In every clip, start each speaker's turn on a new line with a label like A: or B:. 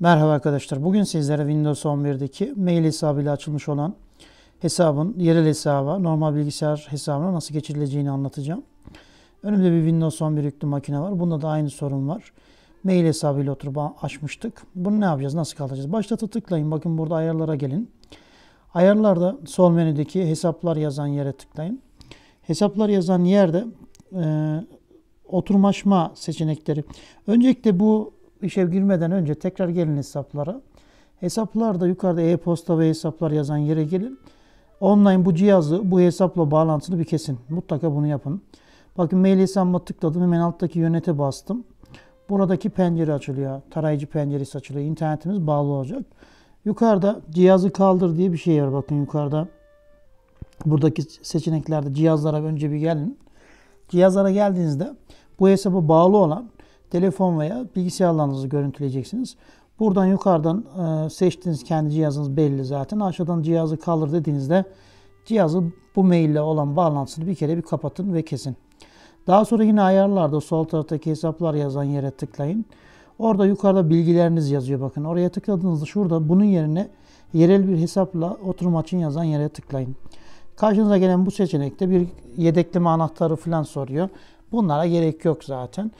A: Merhaba arkadaşlar. Bugün sizlere Windows 11'deki mail hesabıyla açılmış olan hesabın yerel hesaba, normal bilgisayar hesabına nasıl geçirileceğini anlatacağım. Önümde bir Windows 11 yüklü makine var. Bunda da aynı sorun var. Mail hesabıyla oturup açmıştık. Bunu ne yapacağız? Nasıl kaldıracağız? Başlatı tıklayın. Bakın burada ayarlara gelin. Ayarlarda sol menüdeki hesaplar yazan yere tıklayın. Hesaplar yazan yerde e, oturmaşma seçenekleri. Öncelikle bu işe girmeden önce tekrar gelin hesaplara. Hesaplarda yukarıda e-posta ve hesaplar yazan yere gelin. Online bu cihazı bu hesapla bağlantılı bir kesin. Mutlaka bunu yapın. Bakın mail hesabıma tıkladım. Hemen alttaki yönete bastım. Buradaki pencere açılıyor. Tarayıcı penceresi açılıyor. İnternetimiz bağlı olacak. Yukarıda cihazı kaldır diye bir şey var. Bakın yukarıda buradaki seçeneklerde cihazlara önce bir gelin. Cihazlara geldiğinizde bu hesaba bağlı olan telefon veya bilgisayar bilgisayarlarınızı görüntüleyeceksiniz. Buradan yukarıdan e, seçtiğiniz kendi cihazınız belli zaten. Aşağıdan cihazı kaldır dediğinizde cihazı bu maille olan bağlantısını bir kere bir kapatın ve kesin. Daha sonra yine ayarlarda sol taraftaki hesaplar yazan yere tıklayın. Orada yukarıda bilgileriniz yazıyor bakın. Oraya tıkladığınızda şurada bunun yerine yerel bir hesapla oturum açın yazan yere tıklayın. Karşınıza gelen bu seçenekte bir yedekleme anahtarı falan soruyor. Bunlara gerek yok zaten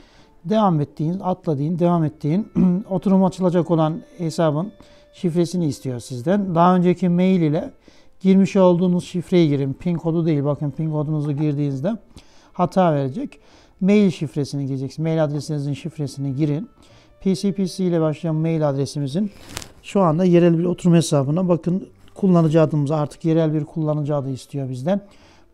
A: devam ettiğin, atladığın, devam ettiğin oturum açılacak olan hesabın şifresini istiyor sizden. Daha önceki mail ile girmiş olduğunuz şifreyi girin. PIN kodu değil bakın PIN kodunuzu girdiğinizde hata verecek. Mail şifresini gireceksiniz. Mail adresinizin şifresini girin. PCPC ile başlayan mail adresimizin şu anda yerel bir oturum hesabına bakın kullanıcı adımız artık yerel bir kullanıcı adı istiyor bizden.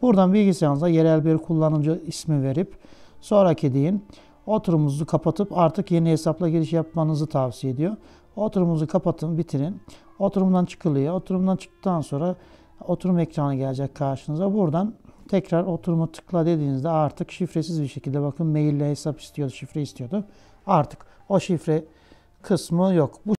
A: Buradan bilgisayarınıza yerel bir kullanıcı ismi verip sonraki deyin. Oturumunuzu kapatıp artık yeni hesapla giriş yapmanızı tavsiye ediyor. Oturumunuzu kapatın, bitirin. Oturumdan çıkılıyor. Oturumdan çıktıktan sonra oturum ekranı gelecek karşınıza. Buradan tekrar oturumu tıkla dediğinizde artık şifresiz bir şekilde bakın maille hesap istiyordu, şifre istiyordu. Artık o şifre kısmı yok. Bu